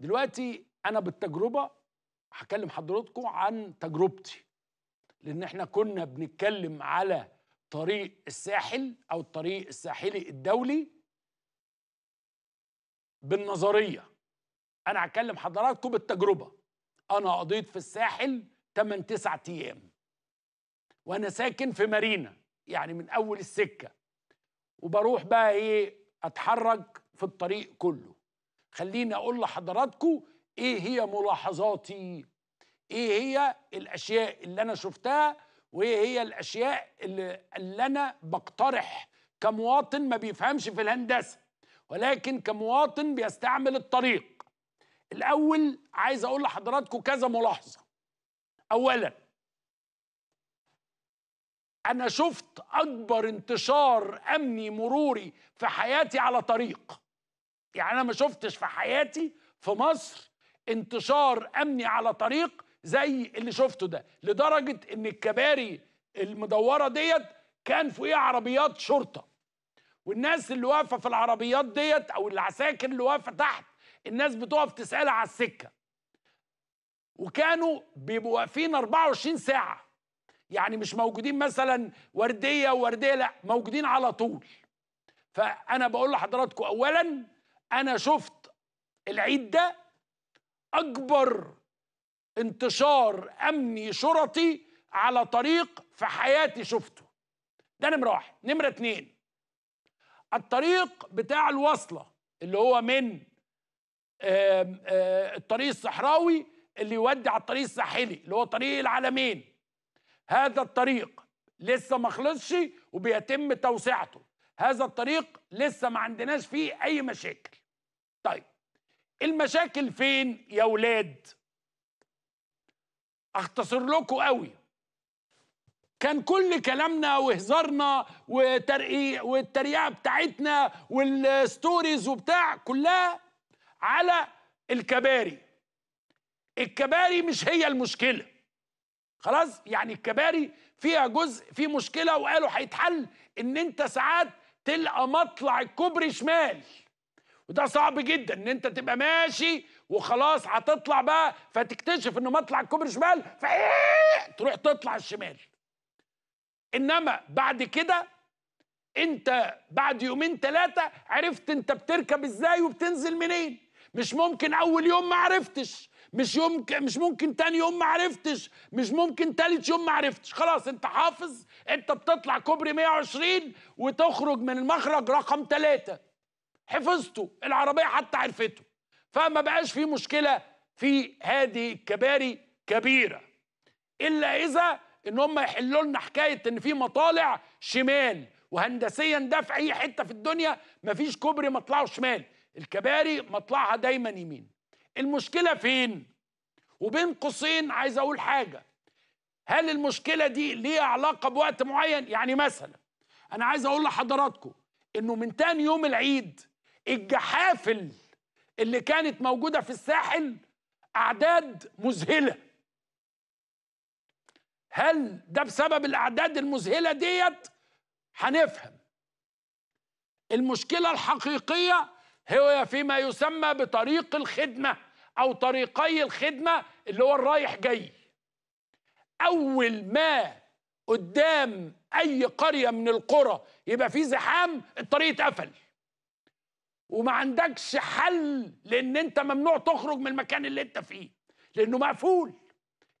دلوقتي انا بالتجربه هكلم حضراتكم عن تجربتي لان احنا كنا بنتكلم على طريق الساحل او الطريق الساحلي الدولي بالنظريه انا هكلم حضراتكم بالتجربه انا قضيت في الساحل 8 9 ايام وانا ساكن في مارينا يعني من اول السكه وبروح بقى ايه اتحرك في الطريق كله خليني اقول لحضراتكم ايه هي ملاحظاتي ايه هي الاشياء اللي انا شفتها وايه هي الاشياء اللي, اللي انا بقترح كمواطن ما بيفهمش في الهندسه ولكن كمواطن بيستعمل الطريق الاول عايز اقول لحضراتكم كذا ملاحظه اولا انا شفت اكبر انتشار امني مروري في حياتي على طريق يعني انا ما شفتش في حياتي في مصر انتشار امني على طريق زي اللي شفته ده لدرجه ان الكباري المدوره ديت كان فوقيها عربيات شرطه والناس اللي واقفه في العربيات ديت او العساكر اللي واقفه تحت الناس بتقف تسال على السكه وكانوا بيبقوا واقفين 24 ساعه يعني مش موجودين مثلا ورديه وورديه لا موجودين على طول فانا بقول لحضراتكم اولا انا شفت العيد ده اكبر انتشار امني شرطي على طريق في حياتي شفته ده نمره واحد نمره اتنين الطريق بتاع الوصله اللي هو من آه، الطريق الصحراوي اللي يودي على الطريق الساحلي اللي هو طريق العالمين هذا الطريق لسه ما خلصش وبيتم توسعته هذا الطريق لسه ما عندناش فيه اي مشاكل طيب المشاكل فين يا ولاد اختصر لكم قوي كان كل كلامنا وهزارنا وترقي والتريقه بتاعتنا والستوريز وبتاع كلها على الكباري الكباري مش هي المشكله خلاص يعني الكباري فيها جزء في مشكله وقالوا هيتحل ان انت ساعات تلقى مطلع الكوبري شمال وده صعب جدا ان انت تبقى ماشي وخلاص هتطلع بقى فتكتشف انه مطلع الكوبري شمال تروح تطلع الشمال انما بعد كده انت بعد يومين ثلاثه عرفت انت بتركب ازاي وبتنزل منين مش ممكن اول يوم ما عرفتش مش يوم مش ممكن تاني يوم ما عرفتش مش ممكن تالت يوم ما عرفتش خلاص انت حافظ انت بتطلع كوبري 120 وتخرج من المخرج رقم ثلاثة حفظته العربية حتى عرفته فما بقاش في مشكلة في هذه الكباري كبيرة إلا إذا إن هم يحلوا لنا حكاية إن في مطالع شمال وهندسيا ده في أي حتة في الدنيا مفيش كوبري مطلعه شمال الكباري مطلعها دايما يمين المشكلة فين؟ وبين قوسين عايز أقول حاجة هل المشكلة دي ليها علاقة بوقت معين؟ يعني مثلا أنا عايز أقول لحضراتكم إنه من تاني يوم العيد الجحافل اللي كانت موجودة في الساحل أعداد مذهلة هل ده بسبب الأعداد المذهلة ديت هنفهم المشكلة الحقيقية هي فيما يسمى بطريق الخدمة أو طريقي الخدمة اللي هو الرايح جاي أول ما قدام أي قرية من القرى يبقى فيه زحام الطريق اتقفل وما عندكش حل لان انت ممنوع تخرج من المكان اللي انت فيه لانه مقفول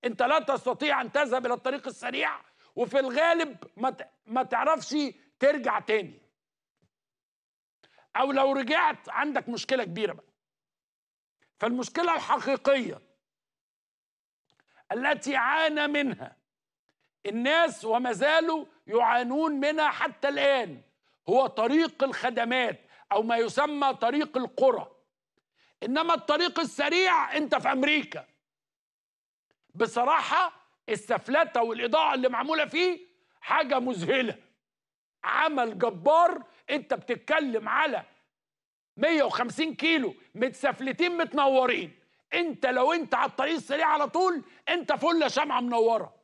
انت لا تستطيع ان تذهب الى الطريق السريع وفي الغالب ما تعرفش ترجع تاني او لو رجعت عندك مشكله كبيره بقى فالمشكله الحقيقيه التي عانى منها الناس وما زالوا يعانون منها حتى الان هو طريق الخدمات او ما يسمى طريق القرى انما الطريق السريع انت في امريكا بصراحه السفلته والاضاءه اللي معموله فيه حاجه مذهله عمل جبار انت بتتكلم على 150 كيلو متسفلتين متنورين انت لو انت على الطريق السريع على طول انت فله شمعه منوره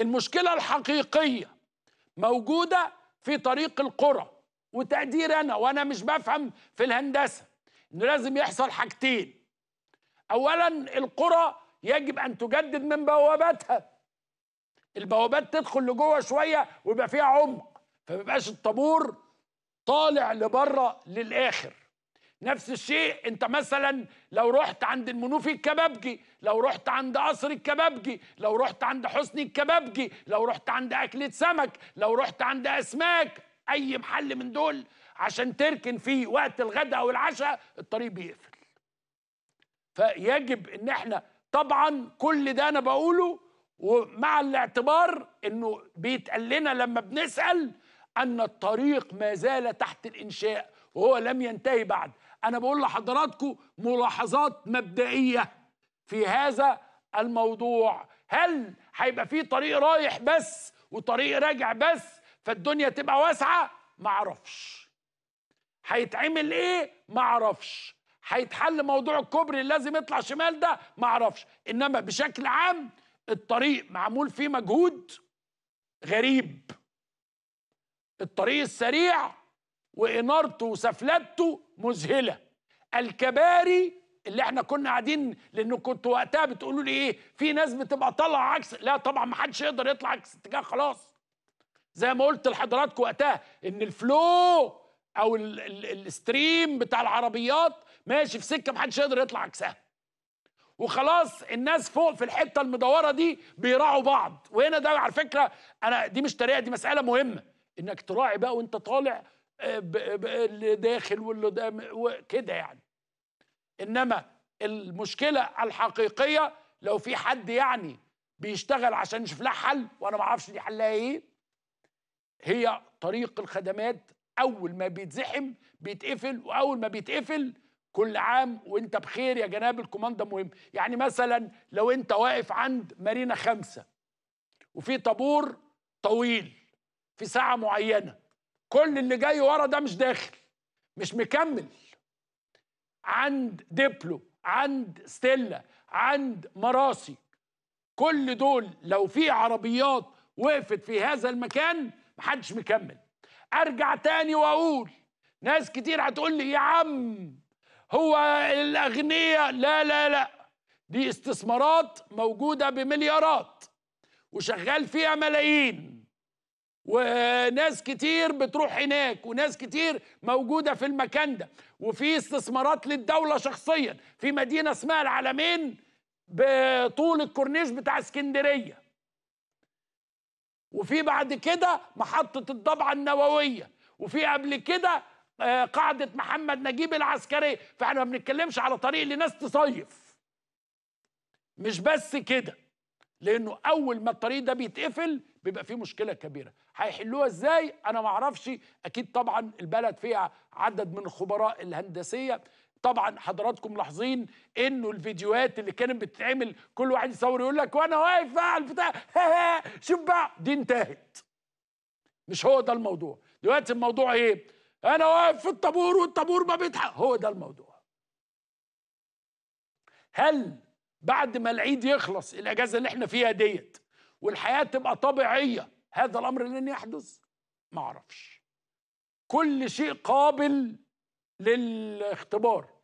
المشكله الحقيقيه موجوده في طريق القرى وتقدير انا وانا مش بفهم في الهندسه انه لازم يحصل حاجتين اولا القرى يجب ان تجدد من بواباتها البوابات تدخل لجوه شويه ويبقى فيها عمق فما الطابور طالع لبره للاخر نفس الشيء انت مثلا لو رحت عند المنوفي الكبابجي لو رحت عند قصر الكبابجي لو رحت عند حسني الكبابجي لو رحت عند اكلة سمك لو رحت عند اسماك اي محل من دول عشان تركن فيه وقت الغداء او العشاء الطريق بيقفل فيجب ان احنا طبعا كل ده انا بقوله ومع الاعتبار انه بيتقال لنا لما بنسال ان الطريق ما زال تحت الانشاء وهو لم ينتهي بعد انا بقول لحضراتكم ملاحظات مبدئيه في هذا الموضوع هل هيبقى في طريق رايح بس وطريق راجع بس فالدنيا تبقى واسعه معرفش هيتعمل ايه معرفش هيتحل موضوع الكوبري اللي لازم يطلع شمال ده معرفش انما بشكل عام الطريق معمول فيه مجهود غريب الطريق السريع وانارته وسفلته مذهله الكباري اللي احنا كنا قاعدين لان كنت وقتها بتقولوا لي ايه في ناس بتبقى طالعه عكس لا طبعا ما حدش يقدر يطلع عكس اتجاه خلاص زي ما قلت لحضراتكم وقتها ان الفلو او ال ال الستريم بتاع العربيات ماشي في سكه محدش يقدر يطلع عكسها وخلاص الناس فوق في الحته المدوره دي بيراعوا بعض وهنا ده على فكره انا دي مش طريقه دي مساله مهمه انك تراعي بقى وانت طالع آه، اللي داخل واللي دا كده يعني انما المشكله الحقيقيه لو في حد يعني بيشتغل عشان يشوف لها حل وانا ما اعرفش دي حلها ايه هي طريق الخدمات اول ما بيتزحم بيتقفل واول ما بيتقفل كل عام وانت بخير يا جناب الكوماندا مهم يعني مثلا لو انت واقف عند مارينا خمسة وفي طابور طويل في ساعة معينة كل اللي جاي ورا ده مش داخل مش مكمل عند ديبلو عند ستيلا عند مراسي كل دول لو في عربيات وقفت في هذا المكان محدش مكمل ارجع تاني واقول ناس كتير هتقول لي يا عم هو الاغنياء لا لا لا دي استثمارات موجوده بمليارات وشغال فيها ملايين وناس كتير بتروح هناك وناس كتير موجوده في المكان ده وفي استثمارات للدوله شخصيا في مدينه اسمها العالمين بطول الكورنيش بتاع اسكندريه وفي بعد كده محطة الضبعة النووية وفي قبل كده آه، قاعدة محمد نجيب العسكرية فاحنا ما بنتكلمش على طريق لناس تصيف مش بس كده لانه اول ما الطريق ده بيتقفل بيبقى فيه مشكله كبيره هيحلوها ازاي انا ما اعرفش اكيد طبعا البلد فيها عدد من الخبراء الهندسيه طبعا حضراتكم ملاحظين انه الفيديوهات اللي كانت بتتعمل كل واحد يصور يقول لك وانا واقف على البتاع شوف بقى دي انتهت مش هو ده الموضوع دلوقتي الموضوع ايه انا واقف في الطابور والطابور ما بيضحك هو ده الموضوع هل بعد ما العيد يخلص الاجازه اللي احنا فيها ديت والحياه تبقى طبيعيه هذا الامر لن يحدث ما اعرفش كل شيء قابل للاختبار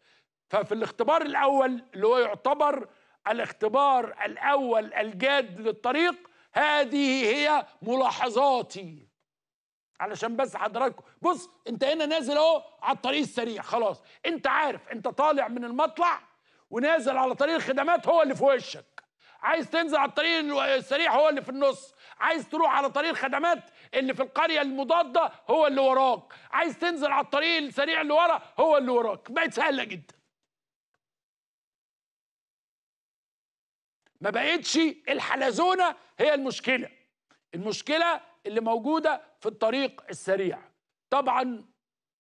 ففي الاختبار الأول اللي هو يعتبر الاختبار الأول الجاد للطريق هذه هي ملاحظاتي علشان بس حضراتكم بص انت هنا نازل اهو على الطريق السريع خلاص انت عارف انت طالع من المطلع ونازل على طريق الخدمات هو اللي في وشك عايز تنزل على الطريق السريع هو اللي في النص عايز تروح على طريق الخدمات اللي في القريه المضاده هو اللي وراك عايز تنزل على الطريق السريع اللي ورا هو اللي وراك بقت سهله جدا ما بقتش الحلزونه هي المشكله المشكله اللي موجوده في الطريق السريع طبعا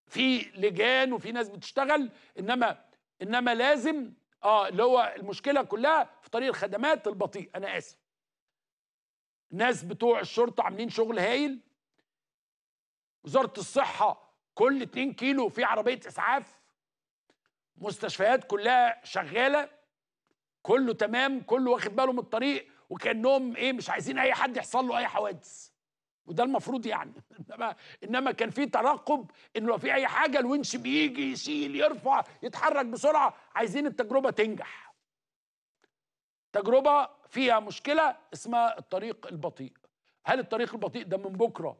في لجان وفي ناس بتشتغل انما انما لازم اه اللي هو المشكله كلها في طريق الخدمات البطيء انا اسف ناس بتوع الشرطه عاملين شغل هايل وزاره الصحه كل 2 كيلو في عربيه اسعاف مستشفيات كلها شغاله كله تمام كله واخد باله من الطريق وكانهم ايه مش عايزين اي حد يحصل له اي حوادث وده المفروض يعني انما انما كان في ترقب ان لو في اي حاجه الونش بيجي يشيل يرفع يتحرك بسرعه عايزين التجربه تنجح تجربه فيها مشكله اسمها الطريق البطيء هل الطريق البطيء ده من بكره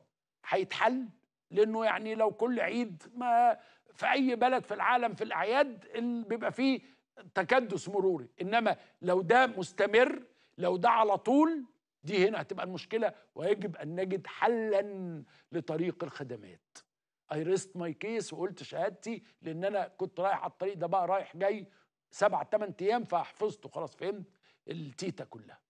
هيتحل لانه يعني لو كل عيد ما في اي بلد في العالم في الاعياد اللي بيبقى فيه تكدس مروري انما لو ده مستمر لو ده على طول دي هنا هتبقى المشكله ويجب ان نجد حلا لطريق الخدمات اي ريست ماي كيس وقلت شهادتي لان انا كنت رايح على الطريق ده بقى رايح جاي سبع ثمان ايام فحفظته خلاص فهمت التيتا كلها